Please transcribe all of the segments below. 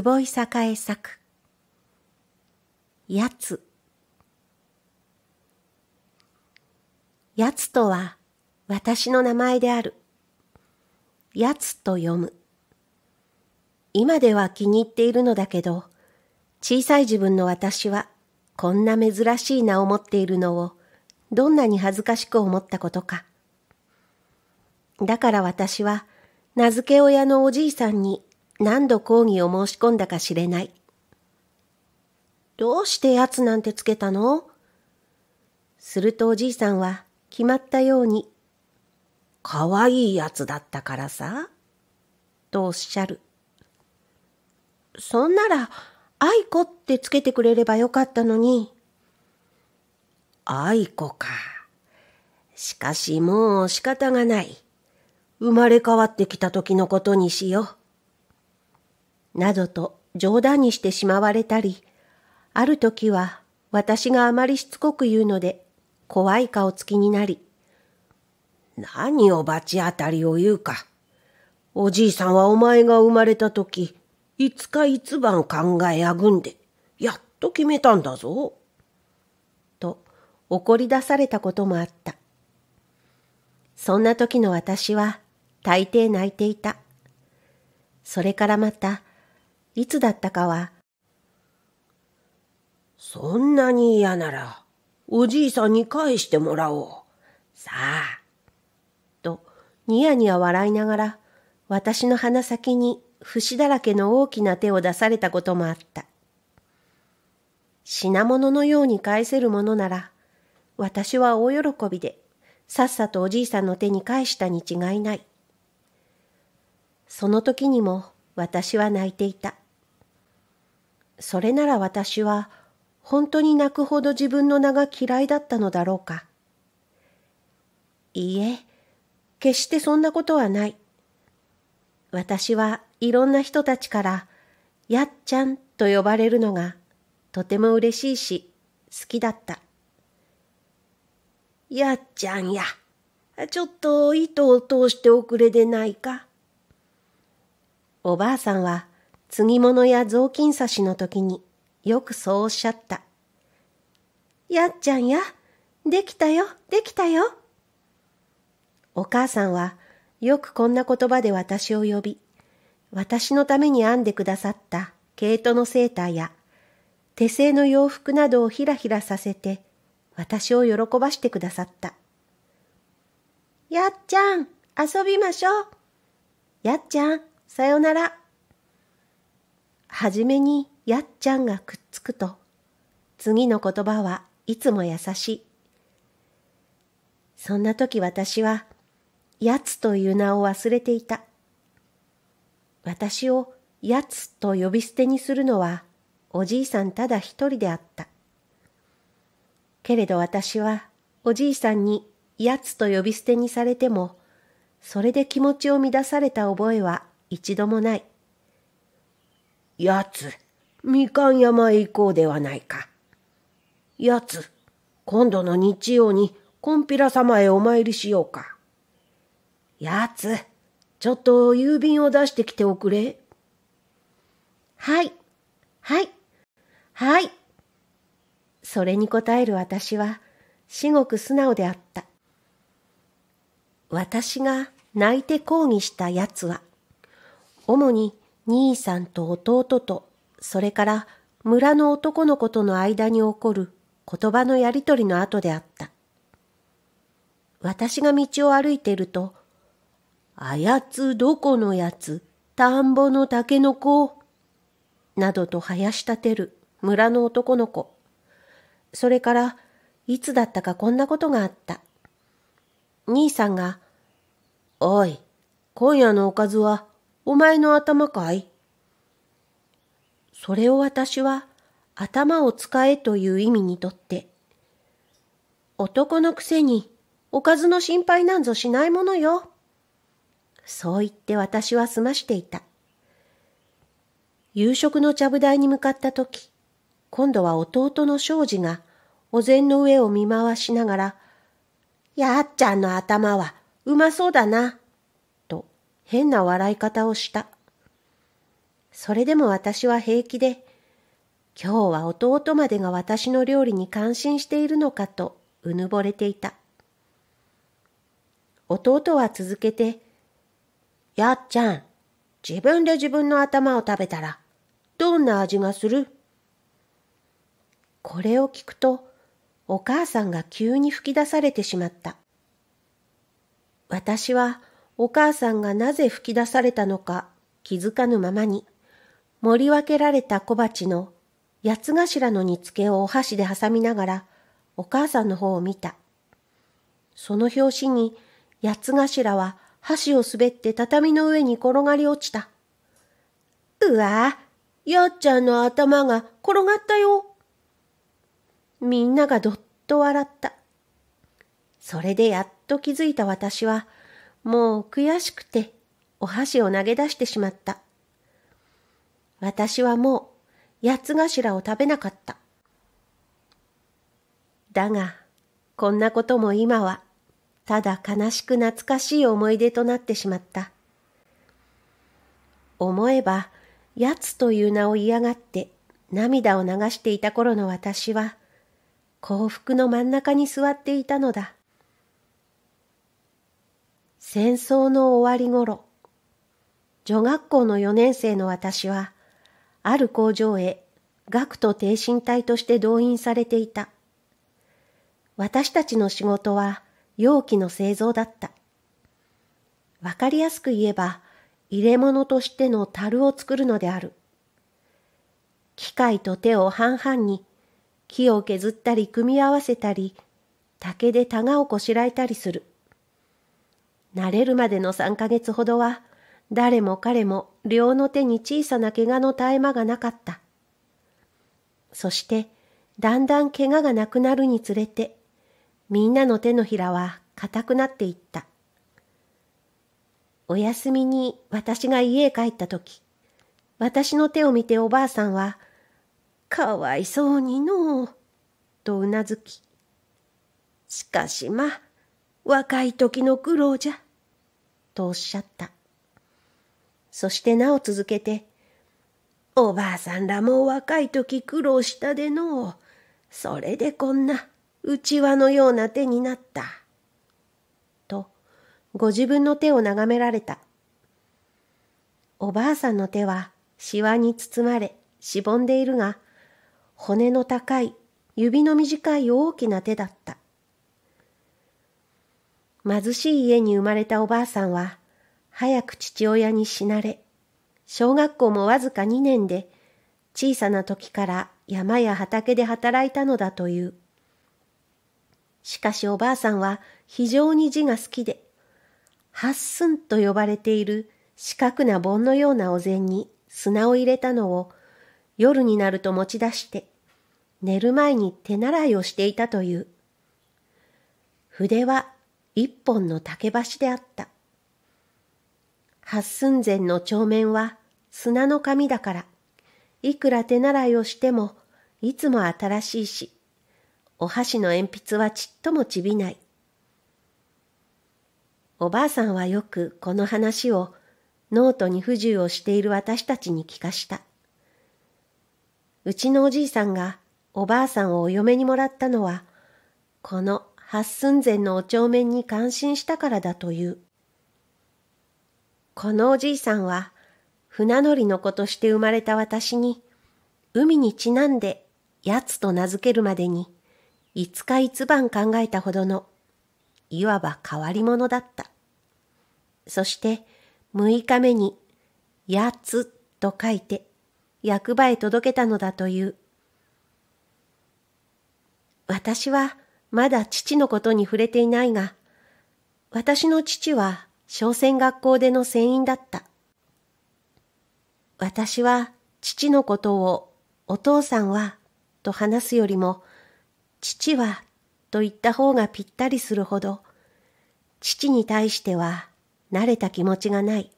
坪井栄作やつやつとは私の名前であるやつと読む今では気に入っているのだけど小さい自分の私はこんな珍しい名を持っているのをどんなに恥ずかしく思ったことかだから私は名付け親のおじいさんに何度講義を申し込んだか知れない。どうしてやつなんてつけたのするとおじいさんは決まったように、かわいいやつだったからさ、とおっしゃる。そんなら、愛子ってつけてくれればよかったのに。愛子か。しかしもう仕方がない。生まれ変わってきた時のことにしよう。などと冗談にしてしまわれたり、ある時は私があまりしつこく言うので、怖い顔つきになり、何を罰当たりを言うか。おじいさんはお前が生まれた時、いつかいつ晩考えあぐんで、やっと決めたんだぞ。と怒り出されたこともあった。そんな時の私は大抵泣いていた。それからまたいつだったかは、そんなに嫌なら、おじいさんに返してもらおう。さあ。と、ニヤニヤ笑いながら、私の鼻先に節だらけの大きな手を出されたこともあった。品物のように返せるものなら、私は大喜びで、さっさとおじいさんの手に返したに違いない。その時にも私は泣いていた。それなら私は本当に泣くほど自分の名が嫌いだったのだろうか。いいえ、決してそんなことはない。私はいろんな人たちから、やっちゃんと呼ばれるのがとても嬉しいし、好きだった。やっちゃんや、ちょっと糸を通しておくれでないか。おばあさんは継ぎ物や雑巾差しの時によくそうおっしゃった。やっちゃんや、できたよ、できたよ。お母さんはよくこんな言葉で私を呼び、私のために編んでくださった毛糸のセーターや手製の洋服などをひらひらさせて私を喜ばしてくださった。やっちゃん、遊びましょう。やっちゃん、さよなら。はじめにやっちゃんがくっつくと、次の言葉はいつも優しい。そんな時私は、やつという名を忘れていた。私をやつと呼び捨てにするのは、おじいさんただ一人であった。けれど私は、おじいさんにやつと呼び捨てにされても、それで気持ちを乱された覚えは一度もない。やつ、みかん山へ行こうではないか。やつ、今度の日曜にこんぴら様へお参りしようか。やつ、ちょっと郵便を出してきておくれ。はい、はい、はい。それに答える私は、至極素直であった。私が泣いて抗議した奴は、主に兄さんと弟と、それから村の男の子との間に起こる言葉のやりとりの後であった。私が道を歩いていると、あやつどこのやつ、田んぼのたけのこ、などと生やし立てる村の男の子。それから、いつだったかこんなことがあった。兄さんが、おい、今夜のおかずはお前の頭かいそれを私は頭を使えという意味にとって、男のくせにおかずの心配なんぞしないものよ。そう言って私は済ましていた。夕食のちゃぶ台に向かった時、今度は弟の庄司がお膳の上を見回しながら、やっちゃんの頭はうまそうだな、変な笑い方をした。それでも私は平気で、今日は弟までが私の料理に感心しているのかとうぬぼれていた。弟は続けて、やっちゃん、自分で自分の頭を食べたら、どんな味がするこれを聞くと、お母さんが急に吹き出されてしまった。私はお母さんがなぜ吹き出されたのか気づかぬままに、盛り分けられた小鉢の八つ頭の煮付けをお箸で挟みながら、お母さんの方を見た。その拍子に、八つ頭は箸を滑って畳の上に転がり落ちた。うわぁ、やっちゃんの頭が転がったよ。みんながどっと笑った。それでやっと気づいた私は、もう悔しくてお箸を投げ出してしまった。私はもう八つ頭を食べなかった。だが、こんなことも今は、ただ悲しく懐かしい思い出となってしまった。思えば、やつという名を嫌がって涙を流していた頃の私は、幸福の真ん中に座っていたのだ。戦争の終わり頃、女学校の4年生の私は、ある工場へ学徒挺身隊として動員されていた。私たちの仕事は容器の製造だった。わかりやすく言えば、入れ物としての樽を作るのである。機械と手を半々に、木を削ったり組み合わせたり、竹で棚をこしらえたりする。慣れるまでの3ヶ月ほどは、誰も彼も両の手に小さな怪我の絶え間がなかった。そして、だんだん怪我がなくなるにつれて、みんなの手のひらは硬くなっていった。お休みに私が家へ帰った時、私の手を見ておばあさんは、かわいそうにのう、とうなずき。しかしま若い時の苦労じゃ、とおっしゃった。そしてなお続けて、おばあさんらも若い時苦労したでのう、それでこんな、うちわのような手になった。と、ご自分の手を眺められた。おばあさんの手は、しわに包まれ、しぼんでいるが、骨の高い、指の短い大きな手だった。貧しい家に生まれたおばあさんは、早く父親に死なれ、小学校もわずか2年で、小さな時から山や畑で働いたのだという。しかしおばあさんは非常に字が好きで、ハ寸と呼ばれている四角な盆のようなお膳に砂を入れたのを夜になると持ち出して、寝る前に手習いをしていたという。筆は一本の竹橋であった。八寸前の帳面は砂の紙だから、いくら手習いをしてもいつも新しいし、お箸の鉛筆はちっともちびない。おばあさんはよくこの話をノートに不自由をしている私たちに聞かした。うちのおじいさんがおばあさんをお嫁にもらったのは、この八寸前のお帳面に感心したからだという。このおじいさんは、船乗りの子として生まれた私に、海にちなんで、やつと名付けるまでに、五日一晩考えたほどの、いわば変わり者だった。そして、六日目に、やつと書いて、役場へ届けたのだという。私は、まだ父のことに触れていないが、私の父は商船学校での船員だった。私は父のことをお父さんはと話すよりも、父はと言った方がぴったりするほど、父に対しては慣れた気持ちがない。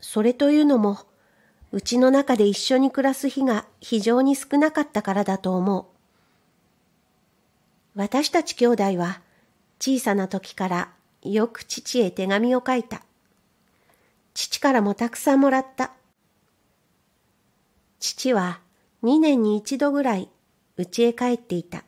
それというのも、うちの中で一緒に暮らす日が非常に少なかったからだと思う。私たち兄弟は小さな時からよく父へ手紙を書いた。父からもたくさんもらった。父は2年に一度ぐらい家へ帰っていた。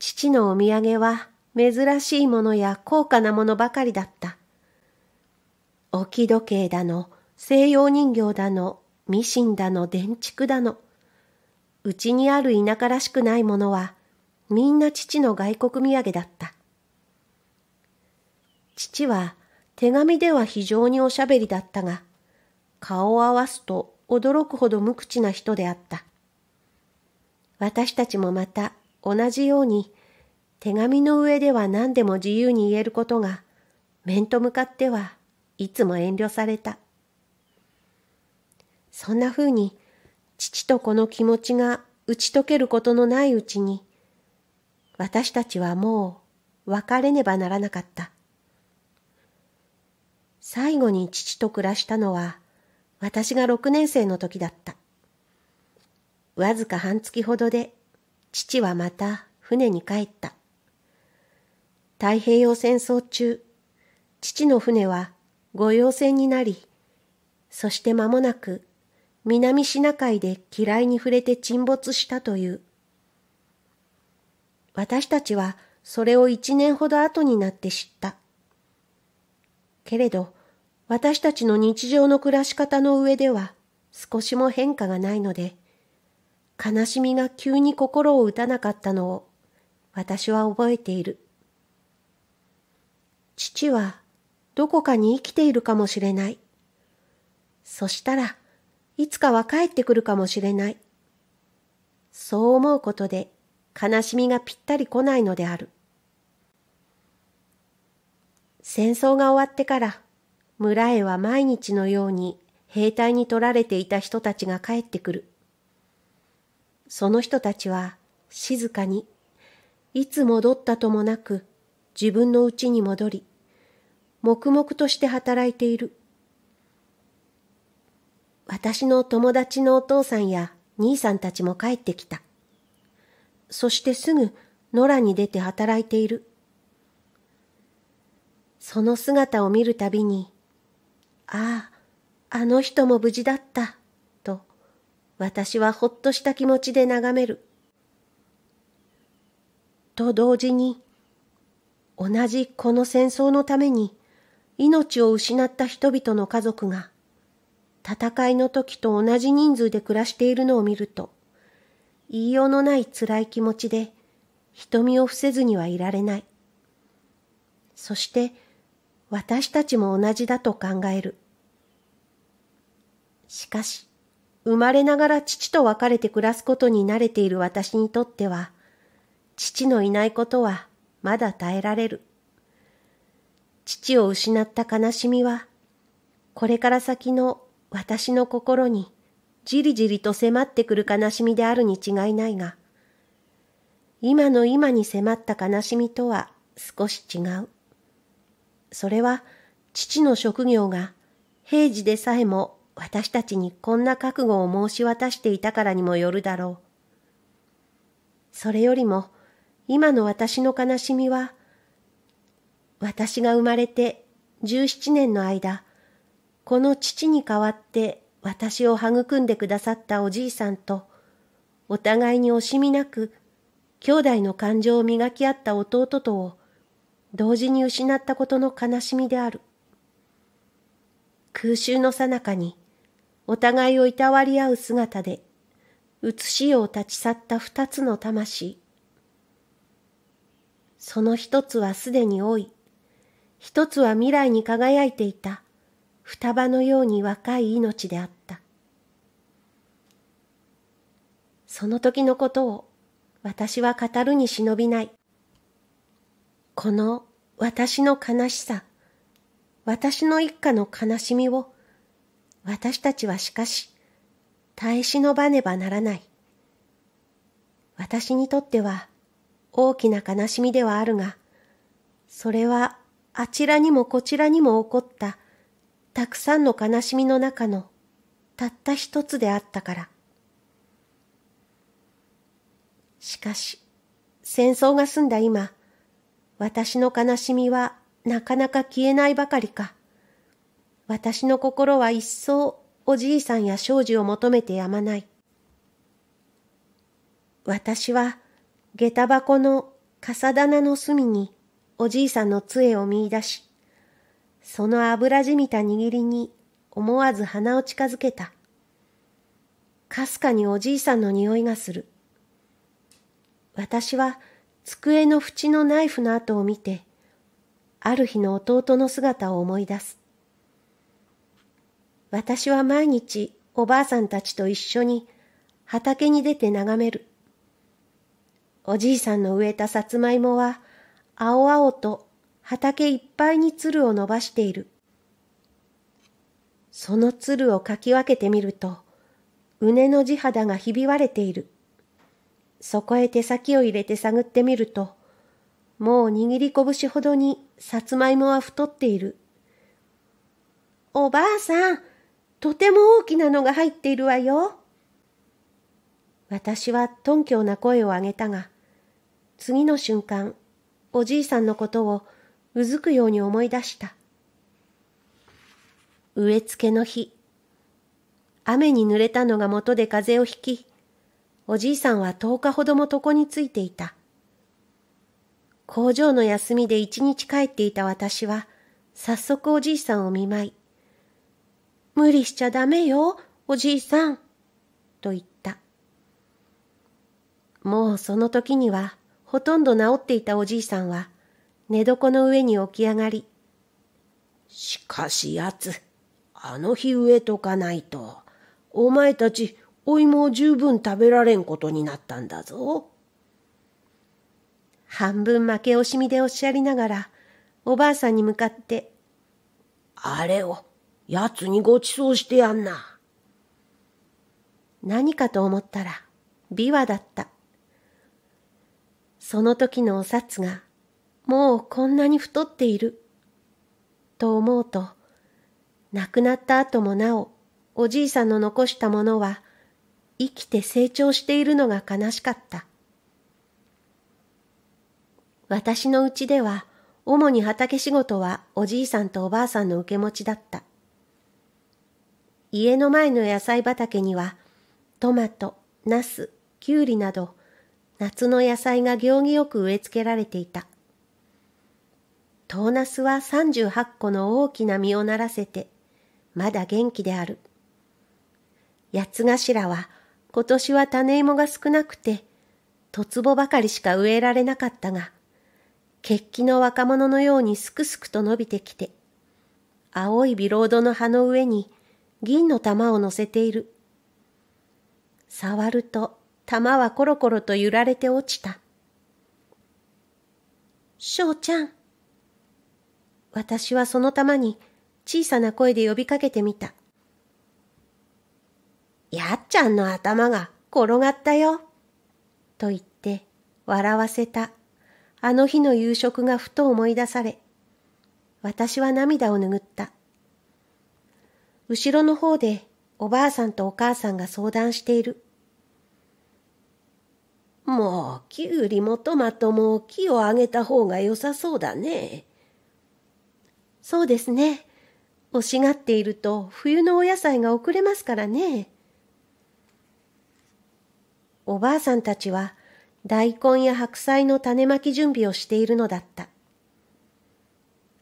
父のお土産は珍しいものや高価なものばかりだった。置き時計だの、西洋人形だの、ミシンだの、電竹だの。うちにある田舎らしくないものはみんな父の外国土産だった。父は手紙では非常におしゃべりだったが、顔を合わすと驚くほど無口な人であった。私たちもまた同じように手紙の上では何でも自由に言えることが面と向かってはいつも遠慮された。そんな風に父と子の気持ちが打ち解けることのないうちに私たちはもう別れねばならなかった。最後に父と暮らしたのは私が6年生の時だった。わずか半月ほどで父はまた船に帰った。太平洋戦争中、父の船は御用船になり、そして間もなく南シナ海で嫌いに触れて沈没したという私たちはそれを一年ほど後になって知った。けれど、私たちの日常の暮らし方の上では少しも変化がないので、悲しみが急に心を打たなかったのを私は覚えている。父はどこかに生きているかもしれない。そしたらいつかは帰ってくるかもしれない。そう思うことで悲しみがぴったり来ないのである。戦争が終わってから村へは毎日のように兵隊に取られていた人たちが帰ってくる。その人たちは静かに、いつ戻ったともなく自分の家に戻り、黙々として働いている。私の友達のお父さんや兄さんたちも帰ってきた。そしてすぐ野良に出て働いている。その姿を見るたびに、ああ、あの人も無事だった、と、私はほっとした気持ちで眺める。と同時に、同じこの戦争のために命を失った人々の家族が、戦いの時と同じ人数で暮らしているのを見ると、言いようのない辛い気持ちで、瞳を伏せずにはいられない。そして、私たちも同じだと考える。しかし、生まれながら父と別れて暮らすことに慣れている私にとっては、父のいないことはまだ耐えられる。父を失った悲しみは、これから先の私の心にじりじりと迫ってくる悲しみであるに違いないが、今の今に迫った悲しみとは少し違う。それは父の職業が平時でさえも私たちにこんな覚悟を申し渡していたからにもよるだろう。それよりも今の私の悲しみは、私が生まれて十七年の間、この父に代わって私を育んでくださったおじいさんと、お互いに惜しみなく、兄弟の感情を磨き合った弟とを、同時に失ったことの悲しみである。空襲のさなかに、お互いをいたわり合う姿で、写しよう立ち去った二つの魂。その一つはすでに老い、一つは未来に輝いていた。双葉のように若い命であった。その時のことを私は語るに忍びない。この私の悲しさ、私の一家の悲しみを、私たちはしかし、耐え忍ばねばならない。私にとっては大きな悲しみではあるが、それはあちらにもこちらにも起こったたくさんの悲しみの中のたった一つであったから。しかし、戦争が済んだ今、私の悲しみはなかなか消えないばかりか。私の心は一層おじいさんや少女を求めてやまない。私は下駄箱の笠棚の隅におじいさんの杖を見出し、その油じみた握りに思わず鼻を近づけた。かすかにおじいさんの匂いがする。私は机の縁のナイフの跡を見て、ある日の弟の姿を思い出す。私は毎日おばあさんたちと一緒に畑に出て眺める。おじいさんの植えたさつまいもは青々と畑いっぱいに鶴を伸ばしている。その鶴をかき分けてみると、うねの地肌がひび割れている。そこへ手先を入れて探ってみると、もう握り拳ほどにさつまいもは太っている。おばあさん、とても大きなのが入っているわよ。私は頓うな声を上げたが、次の瞬間、おじいさんのことをうずくように思い出した。植え付けの日、雨に濡れたのが元で風邪をひき、おじいさんは10日ほども床についていた。工場の休みで一日帰っていた私は、早速おじいさんを見舞い、無理しちゃダメよ、おじいさん、と言った。もうその時には、ほとんど治っていたおじいさんは、寝床の上に起き上がり、しかし奴、あの日植えとかないと、お前たちお芋を十分食べられんことになったんだぞ。半分負け惜しみでおっしゃりながら、おばあさんに向かって、あれを、奴にごちそうしてやんな。何かと思ったら、琵琶だった。その時のお札がもうこんなに太っている。と思うと、亡くなった後もなお、おじいさんの残したものは、生きて成長しているのが悲しかった。私のうちでは、主に畑仕事はおじいさんとおばあさんの受け持ちだった。家の前の野菜畑には、トマト、ナス、キュウリなど、夏の野菜が行儀よく植え付けられていた。トーナスは38個の大きな実をならせて、まだ元気である。八つ頭は今年は種芋が少なくて、とつぼばかりしか植えられなかったが、血気の若者のようにすくすくと伸びてきて、青いビロードの葉の上に銀の玉を乗せている。触ると玉はコロコロと揺られて落ちた。翔ちゃん。私はそのたまに小さな声で呼びかけてみた。やっちゃんの頭が転がったよ。と言って笑わせたあの日の夕食がふと思い出され、私は涙を拭った。後ろの方でおばあさんとお母さんが相談している。もうきゅうりもトマトも木をあげた方が良さそうだね。そうですね。惜しがっていると冬のお野菜が遅れますからね。おばあさんたちは大根や白菜の種まき準備をしているのだった。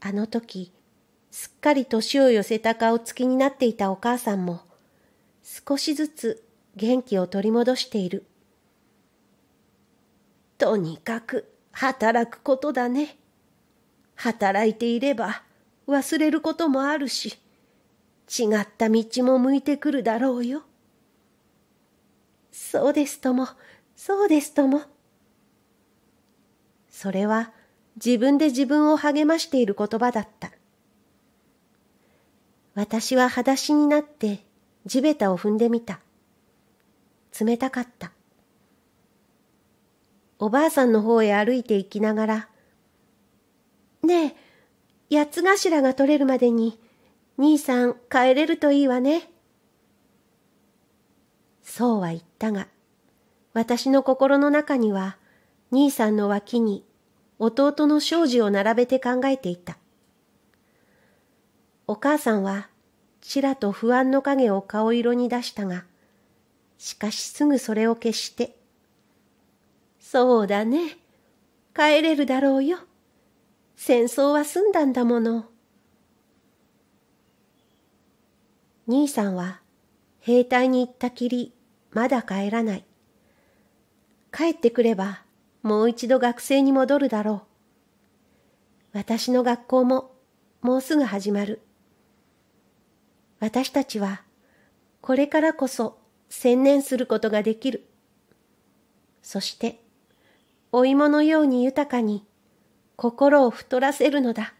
あの時、すっかり年を寄せた顔つきになっていたお母さんも、少しずつ元気を取り戻している。とにかく働くことだね。働いていれば忘れることもあるし、違った道も向いてくるだろうよ。そうですとも、そうですとも。それは自分で自分を励ましている言葉だった。私は裸足になって地べたを踏んでみた。冷たかった。おばあさんの方へ歩いて行きながら、ねえ、八つ頭が取れるまでに、兄さん帰れるといいわね。そうは言ったが、私の心の中には、兄さんの脇に弟の庄司を並べて考えていた。お母さんは、ちらと不安の影を顔色に出したが、しかしすぐそれを消して、そうだね、帰れるだろうよ。戦争は済んだんだもの。兄さんは兵隊に行ったきりまだ帰らない。帰ってくればもう一度学生に戻るだろう。私の学校ももうすぐ始まる。私たちはこれからこそ専念することができる。そして、お芋のように豊かに心を太らせるのだ。